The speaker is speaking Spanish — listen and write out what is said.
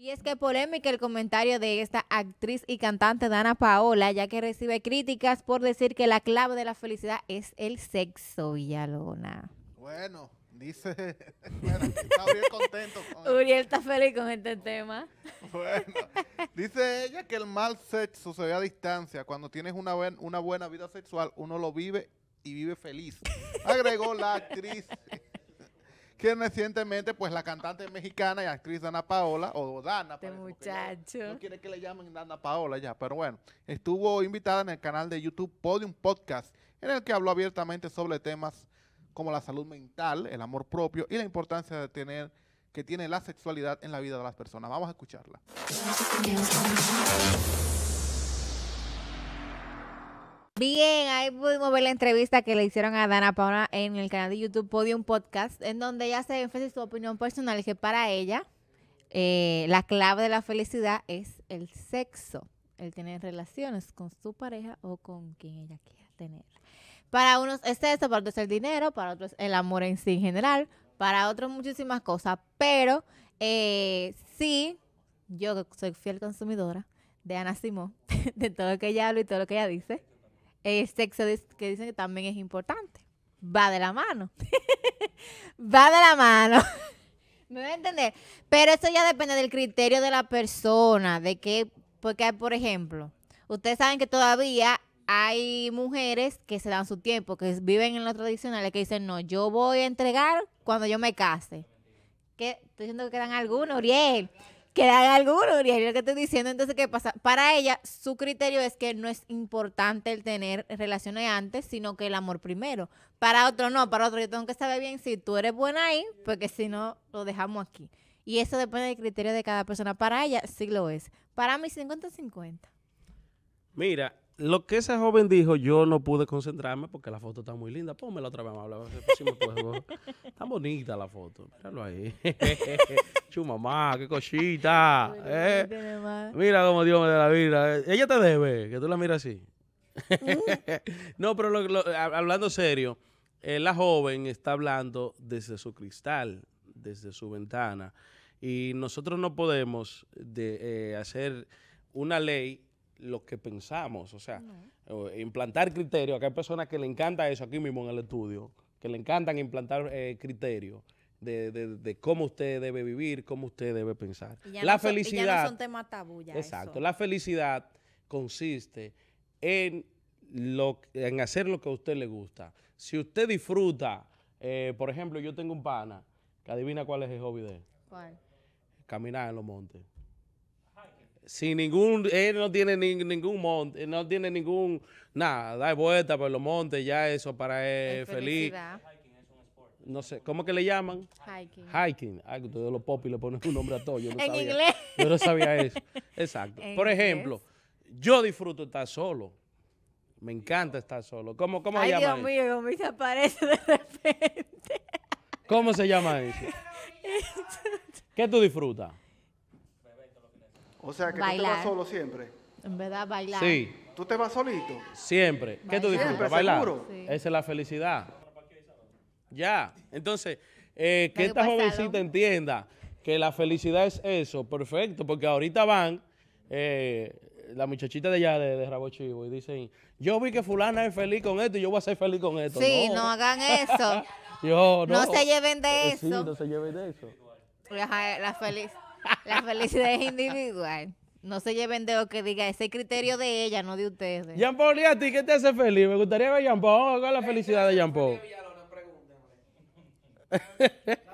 Y es que polémica el comentario de esta actriz y cantante Dana Paola, ya que recibe críticas por decir que la clave de la felicidad es el sexo, Villalona. Bueno, dice. Bueno, está bien contento. Uriel está feliz con este tema. Bueno, dice ella que el mal sexo se ve a distancia. Cuando tienes una, una buena vida sexual, uno lo vive y vive feliz. Agregó la actriz que recientemente, pues la cantante mexicana y actriz Dana Paola, o Dana, este muchacho. no quiere que le llamen Dana Paola ya, pero bueno, estuvo invitada en el canal de YouTube Podium Podcast, en el que habló abiertamente sobre temas como la salud mental, el amor propio y la importancia de tener que tiene la sexualidad en la vida de las personas. Vamos a escucharla. Bien, ahí pudimos ver la entrevista que le hicieron a Dana Paula en el canal de YouTube Podium Podcast, en donde ella hace énfasis su opinión personal, que para ella eh, la clave de la felicidad es el sexo, el tener relaciones con su pareja o con quien ella quiera tener. Para unos es eso, para otros es el dinero, para otros el amor en sí en general, para otros muchísimas cosas, pero eh, sí, yo soy fiel consumidora de Ana Simón, de todo lo que ella habla y todo lo que ella dice el este sexo, que dicen que también es importante. Va de la mano. Va de la mano. ¿Me voy a entender? Pero eso ya depende del criterio de la persona, de qué, porque por ejemplo, ustedes saben que todavía hay mujeres que se dan su tiempo, que viven en lo tradicional, que dicen, no, yo voy a entregar cuando yo me case. que Estoy diciendo que quedan algunos, Uriel que haga alguno, y es lo que estoy diciendo. Entonces, ¿qué pasa? Para ella, su criterio es que no es importante el tener relaciones antes, sino que el amor primero. Para otro, no, para otro, yo tengo que saber bien si tú eres buena ahí, porque si no, lo dejamos aquí. Y eso depende del criterio de cada persona. Para ella, sí lo es. Para mí, 50-50. Mira, lo que esa joven dijo, yo no pude concentrarme porque la foto está muy linda. Pónmela otra vez, está bonita la foto. Míralo ahí. Chumamá, qué cosita. Eh. Mira cómo Dios me da la vida. Eh. Ella te debe, que tú la miras así. Mm. no, pero hablando serio, eh, la joven está hablando desde su cristal, desde su ventana. Y nosotros no podemos de, hacer una ley lo que pensamos, o sea, eh, implantar criterios, acá hay personas que le encanta eso aquí mismo en el estudio, que le encantan implantar eh, criterios. De, cómo usted debe vivir, cómo usted debe pensar. la felicidad. Ya no son temas tabú ya Exacto. La felicidad consiste en, lo, en hacer lo que a usted le gusta. Si usted disfruta, eh, por ejemplo, yo tengo un pana, que adivina cuál es el hobby de él. ¿Cuál? Caminar en los montes sin ningún, él no tiene ningún monte, no tiene ningún, nada, da vuelta por los montes, ya eso para él, feliz. No sé, ¿cómo que le llaman? Hiking. Hiking. Ay, todos los popis le ponen un nombre a todo. Yo no sabía, Yo no sabía eso. Exacto. por ejemplo, yo disfruto estar solo. Me encanta estar solo. ¿Cómo, cómo se llama Dios mío, me de repente. ¿Cómo se llama eso? ¿Qué tú disfrutas? O sea, que tú te vas solo siempre. En verdad, bailar. Sí, ¿Tú te vas solito? siempre. ¿Qué tú dices? Bailar. Esa es la felicidad. Ya. Entonces, eh, que esta jovencita entienda que la felicidad es eso, perfecto, porque ahorita van eh, la muchachita de allá de, Rabochivo Rabo Chivo y dicen, yo vi que fulana es feliz con esto y yo voy a ser feliz con esto. Sí, no, hagan eh, eso. no. se lleven de eso. no se lleven de eso. La feliz. La felicidad es individual. No se lleven de lo que diga, ese criterio de ella, no de ustedes. Jean Paul, ¿y a ti qué te hace feliz? Me gustaría ver Jean Paul. la felicidad de Jean Paul.